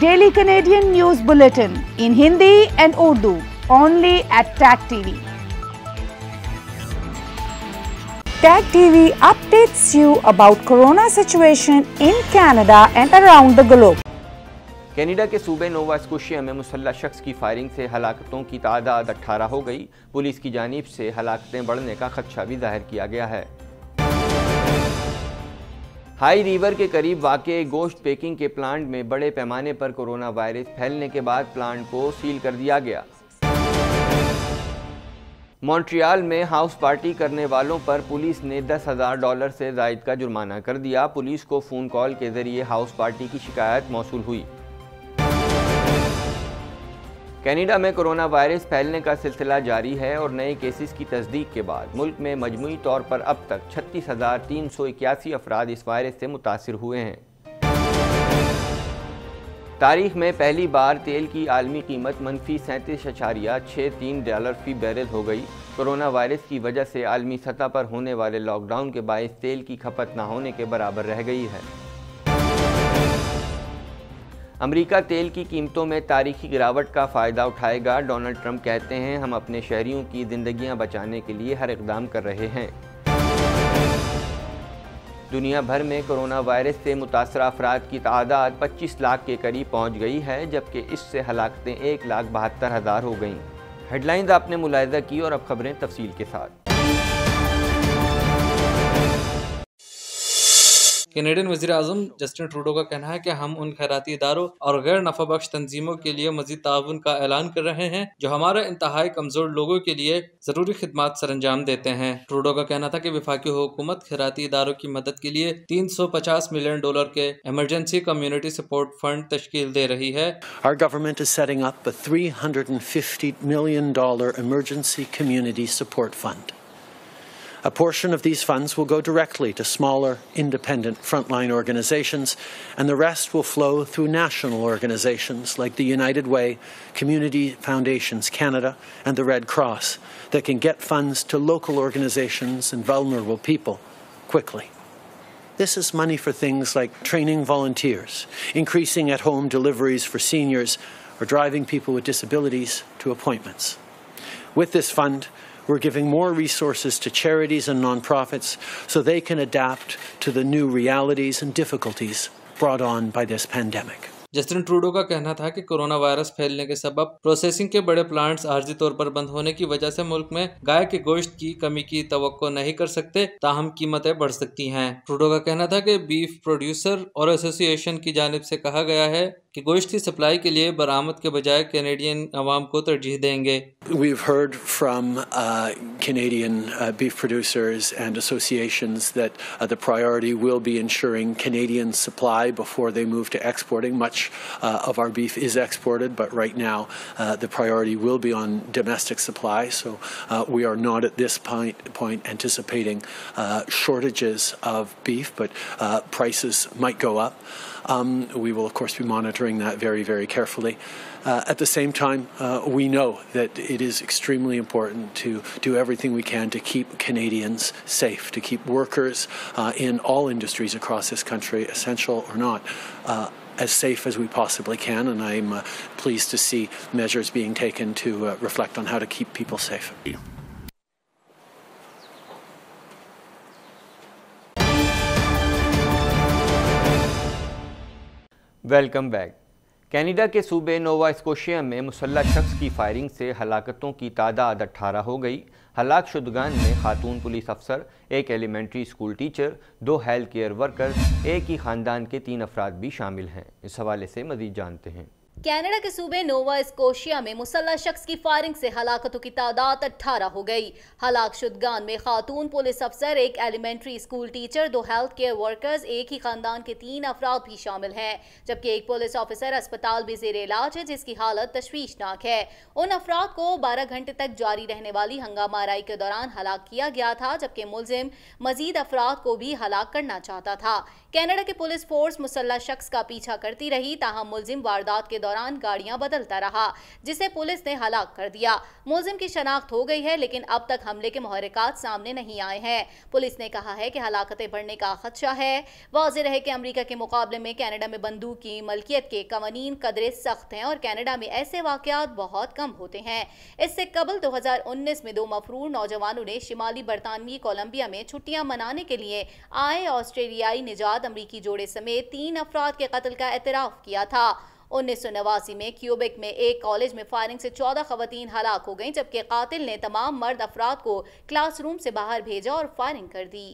Daily Canadian news bulletin in Hindi and Urdu only at Tag TV Tag TV updates you about corona situation in Canada and around the globe Canada के सूबे Nova Scotia में मुसल्ला शख्स की firing से हलाकतों की तादाद अट्ठारह हो गई पुलिस की जानब से हलाकतें बढ़ने का खदशा भी जाहिर किया गया है हाई रिवर के करीब वाक़ गोश्त पैकिंग के प्लांट में बड़े पैमाने पर कोरोना वायरस फैलने के बाद प्लांट को सील कर दिया गया मॉन्ट्रियल में हाउस पार्टी करने वालों पर पुलिस ने दस हज़ार डॉलर से जायद का जुर्माना कर दिया पुलिस को फ़ोन कॉल के ज़रिए हाउस पार्टी की शिकायत मौसू हुई कनाडा में कोरोना वायरस फैलने का सिलसिला जारी है और नए केसेस की तस्दीक के बाद मुल्क में मजमू तौर पर अब तक छत्तीस हज़ार तीन सौ इक्यासी अफराद इस वायरस से मुतासर हुए हैं तारीख में पहली बार तेल की आलमी कीमत मनफी सैंतीस अशारिया छः तीन डॉलर फी बैरल हो गई कोरोना वायरस की वजह से आलमी सतह पर होने वाले लॉकडाउन के बायस तेल की खपत ना होने के बराबर रह गई है अमेरिका तेल की कीमतों में तारीखी गिरावट का फ़ायदा उठाएगा डोनाल्ड ट्रंप कहते हैं हम अपने शहरीों की जिंदगियां बचाने के लिए हर इकदाम कर रहे हैं दुनिया भर में कोरोना वायरस से मुतासर अफराद की तादाद 25 लाख के करीब पहुंच गई है जबकि इससे हलाकतें एक लाख बहत्तर हज़ार हो गईं हेडलाइंस आपने मुलायदा की और अब खबरें तफसील के साथ कैनेडियन वजी अजम जस्टिन ट्रूडो का कहना है कि हम उन खैराती इदारों और गैर नफा बख्श तनजीमों के लिए मजीद ताउन का ऐलान कर रहे हैं जो हमारे इंतहाई कमजोर लोगों के लिए जरूरी खदमात सर अंजाम देते हैं ट्रूडो का कहना था कि विफाकी हुकूमत खैराती इदारों की मदद के लिए तीन सौ पचास मिलियन डॉलर के इमरजेंसी कम्युनिटी सपोर्ट फंड तश्ल दे रही है Our government is setting up a $350 million emergency community support fund. A portion of these funds will go directly to smaller, independent frontline organizations, and the rest will flow through national organizations like the United Way, Community Foundations Canada, and the Red Cross that can get funds to local organizations and vulnerable people quickly. This is money for things like training volunteers, increasing at home deliveries for seniors, or driving people with disabilities to appointments. With this fund, we're giving more resources to charities and nonprofits so they can adapt to the new realities and difficulties brought on by this pandemic. Justin Trudeau का कहना था कि corona virus फैलने के सब processing के बड़े plants आर्जी तौर पर बंद होने की वजह से मुल्क में गाय के गोश्त की कमी की तो नहीं कर सकते ताहम कीमतें बढ़ सकती हैं ट्रूडो का कहना था कि बीफ प्रोड्यूसर और एसोसिएशन की जानब से कहा गया है कि गोश्त की सप्लाई के लिए बरामद के बजाय कैनेडियन आवाम को तरजीह देंगे We've heard from uh, Canadian uh, beef producers and associations that uh, the priority will be ensuring Canadian supply before they move to exporting, much much uh, of our beef is exported, but right now uh, the priority will be on domestic supply. So uh, we are not at this point, point anticipating uh, shortages of beef, but uh, prices might go up. Um, we will, of course, be monitoring that very, very carefully. Uh, at the same time, uh, we know that it is extremely important to do everything we can to keep Canadians safe, to keep workers uh, in all industries across this country, essential or not, as safe as we possibly can, and I'm uh, pleased to see measures being taken to uh, reflect on how to keep people safe. Welcome back Canada के सूबे Nova Scotia में मुसल्ह शख्स की firing से हलाकतों की तादाद 18 हो गई हलाक शुदगान में खातून पुलिस अफसर एक एलिमेंट्री स्कूल टीचर दो हेल्थ केयर वर्कर एक ही ख़ानदान के तीन अफराद भी शामिल हैं इस हवाले से मजीद जानते हैं कनाडा के सूबे नोवा स्कोशिया में मुसल्ला शख्स की फायरिंग से हलाकतों की तादाद 18 हो गई हलाक शुदगान में खातून पुलिस अफसर एक एलिमेंट्री स्कूल टीचर दो हेल्थ केयर वर्कर्स एक ही खानदान के तीन अफराद भी शामिल हैं जबकि एक पुलिस ऑफिसर अस्पताल में जेर इलाज है जिसकी हालत तशवीशनाक है उन अफराद को बारह घंटे तक जारी रहने वाली हंगामा के दौरान हलाक किया गया था जबकि मुलजिम मजीद अफराद को भी हलाक करना चाहता था कैनेडा की पुलिस फोर्स मुसल्ला शख्स का पीछा करती रही ताहम मुलजिम वारदात के दौरान गाड़ियां बदलता रहा जिसे पुलिस ने हलाक कर दिया मुलिम की शनाख्त हो गई है लेकिन अब तक हमले के मुहरकत सामने नहीं आए हैं पुलिस ने कहा है कि हलाकतें बढ़ने का खदशा है वाज रहे कि अमरीका के मुकाबले में कैनेडा में बंदूक की मलकियत के कवानीन कदरे सख्त हैं और कैनेडा में ऐसे वाकत बहुत कम होते हैं इससे कबल दो हजार उन्नीस में दो मफरूर नौजवानों ने शिमाली बरतानवी कोलम्बिया में छुट्टियाँ मनाने के लिए आए ऑस्ट्रेलियाई निजात अमरीकी जोड़े समेत तीन अफराद के कत्ल का एतराफ़ किया था उन्नीस में क्यूबेक में एक कॉलेज में फायरिंग से चौदह खवतन हलाक हो गईं जबकि कातिल ने तमाम मर्द अफराद को क्लासरूम से बाहर भेजा और फायरिंग कर दी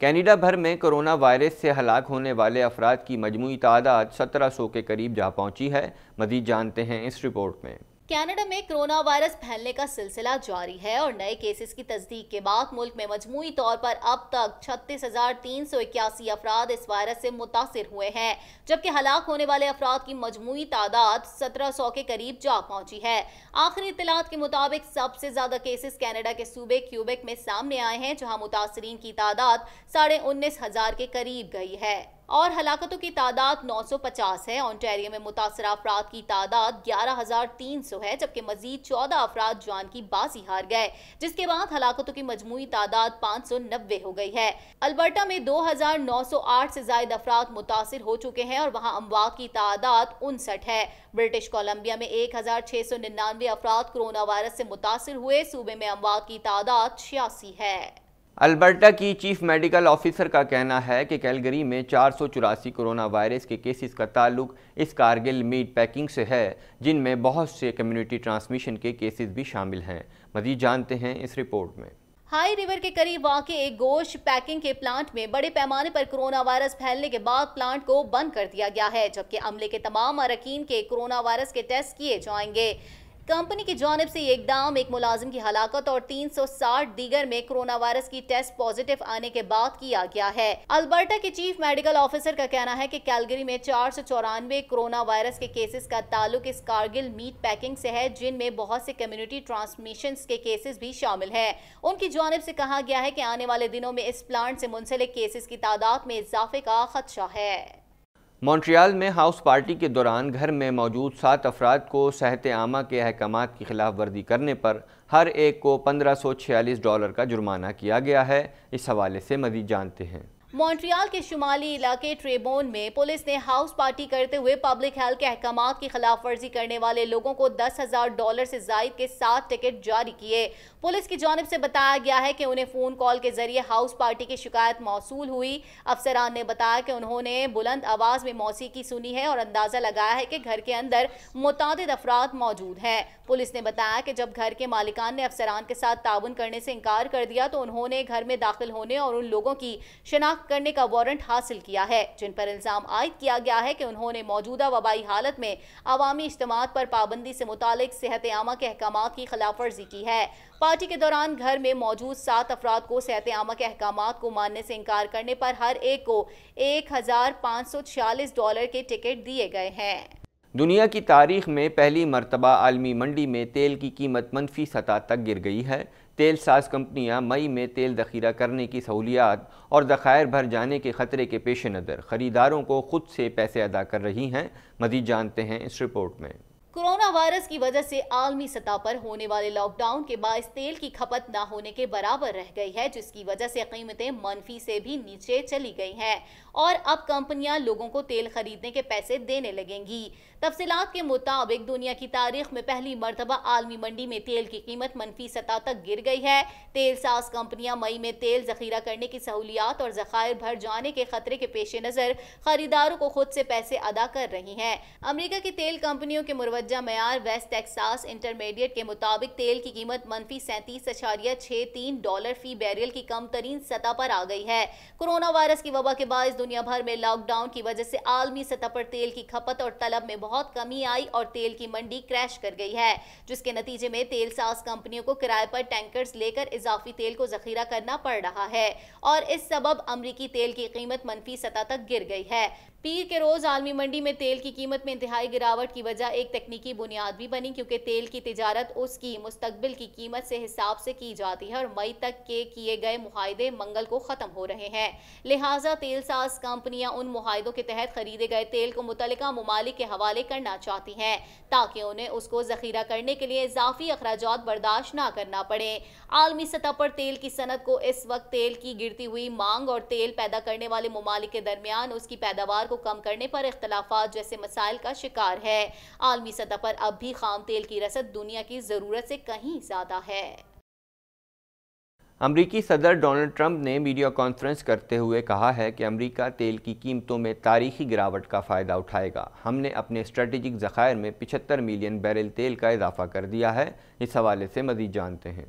कैनेडा भर में कोरोना वायरस से हलाक होने वाले अफराद की मजमू तादाद सत्रह सौ के करीब जा पहुंची है मजीद जानते हैं इस रिपोर्ट में कनाडा में कोरोना वायरस फैलने का सिलसिला जारी है और नए केसेस की तस्दीक के बाद मुल्क में मजमुई तौर पर अब तक छत्तीस हजार तीन सौ इक्यासी अफराद इस वायरस से मुतासर हुए हैं जबकि हलाक होने वाले अफराद की मजमूई तादाद सत्रह सौ के करीब जा पहुंची है आखिरी इतलात के मुताबिक सबसे ज्यादा केसेस कनाडा के सूबे क्यूबेक में सामने आए हैं जहाँ मुतासरीन की तादाद साढ़े उन्नीस हजार के करीब गई है और हलाकतों की तादाद 950 है ऑन्टेरियो में मुतासर अफराद की तादाद 11,300 है जबकि मजीद 14 अफराद जान की बासी हार गए जिसके बाद हलाकतों की मजमू तादाद 590 हो गई है अल्बर्टा में 2,908 से जायद अफराद मुतासर हो चुके हैं और वहाँ अमवात की तादाद उनसठ है ब्रिटिश कोलम्बिया में एक हजार छह अफराद कोरोना वायरस से मुतासर हुए सूबे में अमवात की तादाद छियासी है अल्बर्टा की चीफ मेडिकल ऑफिसर का कहना है कि कैलगरी में चार कोरोना वायरस के केसेस का ताल्लुक इस कारगिल मीट पैकिंग से है जिनमें बहुत से कम्युनिटी ट्रांसमिशन के केसेस भी शामिल हैं मजीद जानते हैं इस रिपोर्ट में हाई रिवर के करीब वाक़ एक गोश्त पैकिंग के प्लांट में बड़े पैमाने पर कोरोना वायरस फैलने के बाद प्लांट को बंद कर दिया गया है जबकि अमले के तमाम अरकान के कोरोना वायरस के टेस्ट किए जाएंगे कंपनी की जानब से एक दाम एक मुलाजिम की हलाकत और 360 दीगर में कोरोना वायरस की टेस्ट पॉजिटिव आने के बाद किया गया है अल्बर्टा के चीफ मेडिकल ऑफिसर का कहना है कि कैलगरी में चार सौ चौरानवे कोरोना वायरस के केसेस का ताल्लुक इस कारगिल मीट पैकिंग से है जिनमें बहुत से कम्युनिटी ट्रांसमिशन के केसेस भी शामिल है उनकी जानब से कहा गया है की आने वाले दिनों में इस प्लांट से मुंसलिक केसेस की तादाद में इजाफे का खदशा है मॉन्ट्रियल में हाउस पार्टी के दौरान घर में मौजूद सात अफराद को सेहत आमा के अहकाम की खिलाफ वर्जी करने पर हर एक को पंद्रह सौ छियालीस डॉलर का जुर्माना किया गया है इस हवाले से मजीद जानते हैं मॉन्ट्रियाल के शुमाली इलाके ट्रेबोन में पुलिस ने हाउस पार्टी करते हुए पब्लिक हेल्थ के अहकाम की खिलाफ वर्जी करने वाले लोगों को दस हजार डॉलर से जायद के सात टिकट जारी किए पुलिस की जानब से बताया गया है कि उन्हें फोन कॉल के जरिए हाउस पार्टी की शिकायत मौसू हुई अफसरान ने बताया कि उन्होंने बुलंद आवाज में मौसीकी सुनी है और अंदाजा लगाया है कि घर के अंदर मुतद अफराद मौजूद हैं पुलिस ने बताया कि जब घर के मालिकान ने अफसरान के साथ ताउन करने से इनकार कर दिया तो उन्होंने घर में दाखिल होने और उन लोगों की शनाख्त करने का वारंट हासिल किया है जिन पर इल्ज़ाम आयद किया गया है कि उन्होंने मौजूदा वबाई हालत में अवामी इज्तम पर पाबंदी से मुतक सेहत आमा के अहकाम की खिलाफ वर्जी की है पार्टी के दौरान घर में मौजूद सात अफराद को सेहत आमा के अहकाम को मानने से इनकार करने पर हर एक को एक हज़ार पाँच सौ छियालीस डॉलर के टिकट दिए गए हैं दुनिया की तारीख में पहली मरतबा आलमी मंडी में तेल की कीमत मनफी सतह तक गिर गई है तेल साज कंपनियां मई में तेल दखीरा करने की सहूलियात और दखायर भर जाने के ख़तरे के पेश नज़र ख़रीदारों को खुद से पैसे अदा कर रही हैं मजीद जानते हैं इस रिपोर्ट में कोरोना वायरस की वजह से आलमी सतह पर होने वाले लॉकडाउन के बायस तेल की खपत न होने के बराबर रह गई है जिसकी वजह से कीमतें मनफी से भी नीचे चली गई हैं और अब कंपनियां लोगों को तेल खरीदने के पैसे देने लगेंगी तफसीत के मुताबिक दुनिया की तारीख में पहली मरतबा आलमी मंडी में तेल की कीमत मनफी सतह तक गिर गई है तेल सास कंपनियां मई में तेल जखीरा करने की सहूलियात और जखायर भर जाने के खतरे के पेश नज़र खरीदारों को खुद से पैसे अदा कर रही हैं अमरीका की तेल कंपनियों के मुरवज मुतवजा मैार वेस्ट टेक्सास इंटरमीडिएट के मुताबिक तेल की कीमत मनफी सैंतीस अशारिया छः तीन डॉलर फी बैरियल की कम तरीन सतह पर आ गई है कोरोना वायरस की वबा के बायस दुनिया भर में लॉकडाउन की वजह से आलमी सतह पर तेल की खपत और तलब में बहुत कमी आई और तेल की मंडी क्रैश कर गई है जिसके नतीजे में तेल सास कंपनियों को किराए पर टैंकर लेकर इजाफी तेल को जखीरा करना पड़ रहा है और इस सबब अमरीकी तेल की कीमत मनफी सतह तक गिर गई है पीर के रोज आलमी मंडी में तेल की कीमत में इंतहाई गिरावट की वजह एक तकनीकी बुनियाद भी बनी क्योंकि तेल की तजारत उसकी मुस्तबिल की कीमत से हिसाब से की जाती है और मई तक के किए गए माहदे मंगल को ख़त्म हो रहे हैं लिहाजा तेल साज कंपनियां उन माहों के तहत खरीदे गए तेल को मुतल ममालिक के हवाले करना चाहती हैं ताकि उन्हें उसको जखीरा करने के लिए इजाफी अखराज बर्दाश्त न करना पड़े आलमी सतह पर तेल की सनत को इस वक्त तेल की गिरती हुई मांग और तेल पैदा करने वाले ममालिक के दरमियान उसकी पैदावार को को कम करने पर इख्तलाफा जैसे मसाइल का शिकार है आलमी सतह पर अब भी खाम तेल की रसद दुनिया की ज़रूरत से कहीं ज़्यादा है अमरीकी सदर डोनाल्ड ट्रंप ने मीडिया कॉन्फ्रेंस करते हुए कहा है कि अमरीका तेल की कीमतों में तारीखी गिरावट का फ़ायदा उठाएगा हमने अपने स्ट्रेटजिक ज़खायर में 75 मिलियन बैरल तेल का इजाफा कर दिया है इस हवाले से मजीद जानते हैं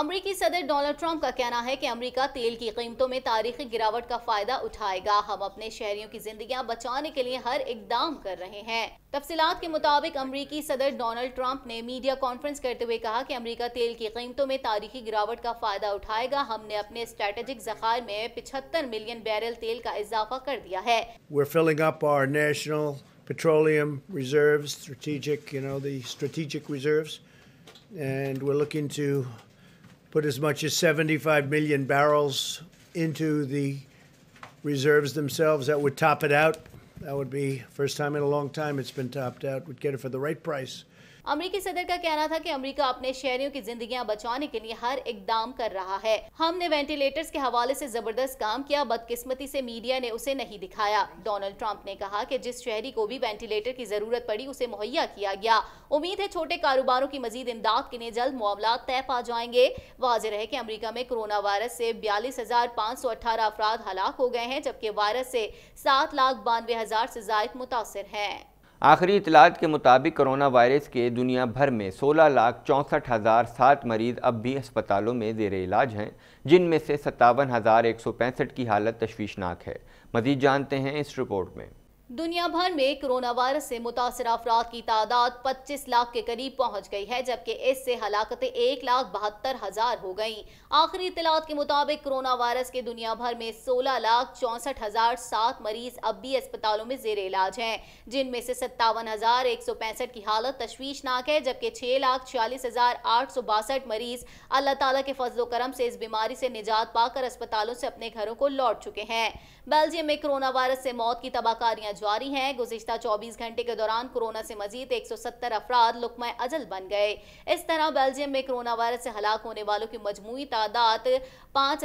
अमरीकी सदर डोनाल्ड ट्रंप का कहना है कि अमरीका तेल की कीमतों में तारीखी गिरावट का फायदा उठाएगा हम अपने शहरियों की जिंदगियां बचाने के लिए हर इकदाम कर रहे हैं तफसीत के मुताबिक अमरीकी सदर डोनाल्ड ट्रंप ने मीडिया कॉन्फ्रेंस करते हुए कहा कि अमरीका तेल की कीमतों में तारीखी गिरावट का फायदा उठाएगा हमने अपने स्ट्रेटेजिक जखार में पिछहत्तर मिलियन बैरल तेल का इजाफा कर दिया है petroleum reserves, strategic, you know, the strategic reserves, and we're looking to put as much as 75 million barrels into the reserves themselves. That would top it out. That would be first time in a long time it's been topped out. Would get it for the right price. अमरीकी सदर का कहना था कि अमरीका अपने शहरियों की जिंदगियां बचाने के लिए हर इकदाम कर रहा है हमने वेंटिलेटर्स के हवाले से जबरदस्त काम किया बदकिस्मती से मीडिया ने उसे नहीं दिखाया डोनाल्ड ट्रंप ने कहा कि जिस शहरी को भी वेंटिलेटर की जरूरत पड़ी उसे मुहैया किया गया उम्मीद है छोटे कारोबारों की मजीद इमदाद के लिए जल्द मामला तय पा जाएंगे वाज है की अमरीका में कोरोना वायरस से बयालीस हजार पाँच सौ अठारह अफराद हलाक हो गए हैं जबकि वायरस से सात लाख बानवे हजार से जायद मुतासर है आखिरी इतलात के मुताबिक कोरोना वायरस के दुनिया भर में सोलह लाख चौंसठ हज़ार सात मरीज अब भी अस्पतालों में जेर इलाज हैं जिनमें से सत्तावन हज़ार एक सौ पैंसठ की हालत तशवीशनाक है मजीद जानते हैं इस रिपोर्ट में दुनिया भर में कोरोना वायरस से मुतासर अफराद की तादाद 25 लाख के करीब पहुंच गई है जबकि इससे हलाकतें एक लाख बहत्तर हजार हो गई आखिरी इतलात के मुताबिक कोरोना वायरस के दुनिया भर में 16 लाख चौंसठ हजार सात मरीज अब भी अस्पतालों में जेर इलाज हैं जिनमें से सत्तावन हजार एक सौ पैंसठ की हालत तशवीशनाक है जबकि छह लाख छियालीस हजार आठ सौ बासठ मरीज अल्लाह तला के फजलो करम से इस बीमारी से निजात पाकर अस्पतालों से अपने घरों को लौट चुके हैं बेल्जियम में कोरोना वायरस से मौत की तबाहकारियां जारी हैं गुजशत 24 घंटे के दौरान कोरोना से मजीद 170 अफराद लुकम अजल बन गए इस तरह बेल्जियम में कोरोना वायरस से हलाक होने वालों की मजमू तादाद पाँच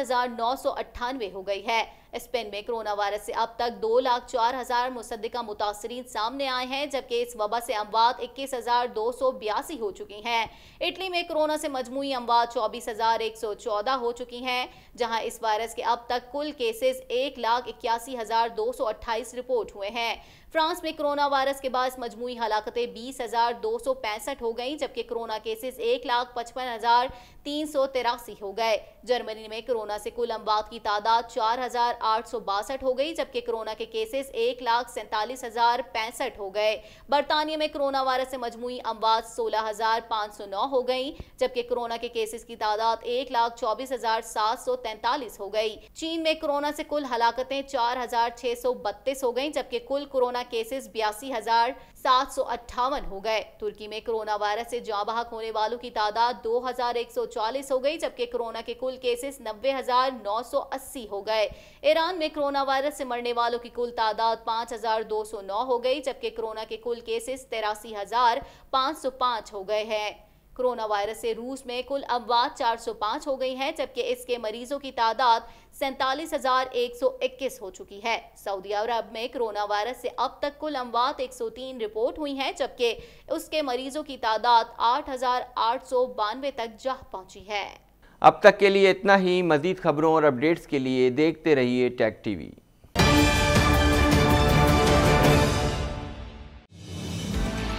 हो गई है स्पेन में कोरोना वायरस से अब तक दो लाख चार हजार मुसदा मुतासरी सामने आए हैं जबकि इस वबा से अमवात इक्कीस हजार दो सौ बयासी हो चुकी हैं इटली में कोरोना से मजमू अमवात चौबीस हजार एक सौ चौदह हो चुकी हैं जहां इस वायरस के अब तक कुल केसेस एक लाख इक्यासी हजार दो सौ अट्ठाईस रिपोर्ट हुए हैं है फ्रांस में कोरोना वायरस के बाद मजमू हलाकतें बीस हजार दो सौ पैंसठ हो गई जबकि कोरोना केसेस एक लाख पचपन हजार तीन सौ तिरासी हो गए जर्मनी में कोरोना से कुल अमवात की तादाद चार हजार आठ सौ बासठ हो गई जबकि कोरोना के केसेस एक लाख सैंतालीस हजार पैंसठ हो गए बरतानिया में कोरोना वायरस से मजमू अमवात सोलह हजार पाँच सौ नौ हो गई जबकि कोरोना के केसेस की तादाद एक लाख चौबीस हजार सात सौ तैंतालीस हो गई चीन में कोरोना से कुल हलाकतें चार हजार छह सौ बत्तीस हो गई जबकि कुल कोरोना कोरोना केसेस बयासी हजार सात सौ अट्ठावन हो गए तुर्की में कोरोना वायरस से जाबाहक होने वालों की तादाद 2,140 हो गई जबकि कोरोना के कुल केसेस अस्सी हो गए ईरान में कोरोना वायरस से मरने वालों की कुल तादाद 5,209 हो गई जबकि कोरोना के कुल केसेस तिरासी हो गए हैं कोरोना वायरस से रूस में कुल अमवात 405 हो गई है जबकि इसके मरीजों की तादाद सैंतालीस हो चुकी है सऊदी अरब में कोरोना वायरस से अब तक कुल अमवात 103 रिपोर्ट हुई है जबकि उसके मरीजों की तादाद आठ तक जा पहुंची है अब तक के लिए इतना ही मजीद खबरों और अपडेट्स के लिए देखते रहिए टैक टीवी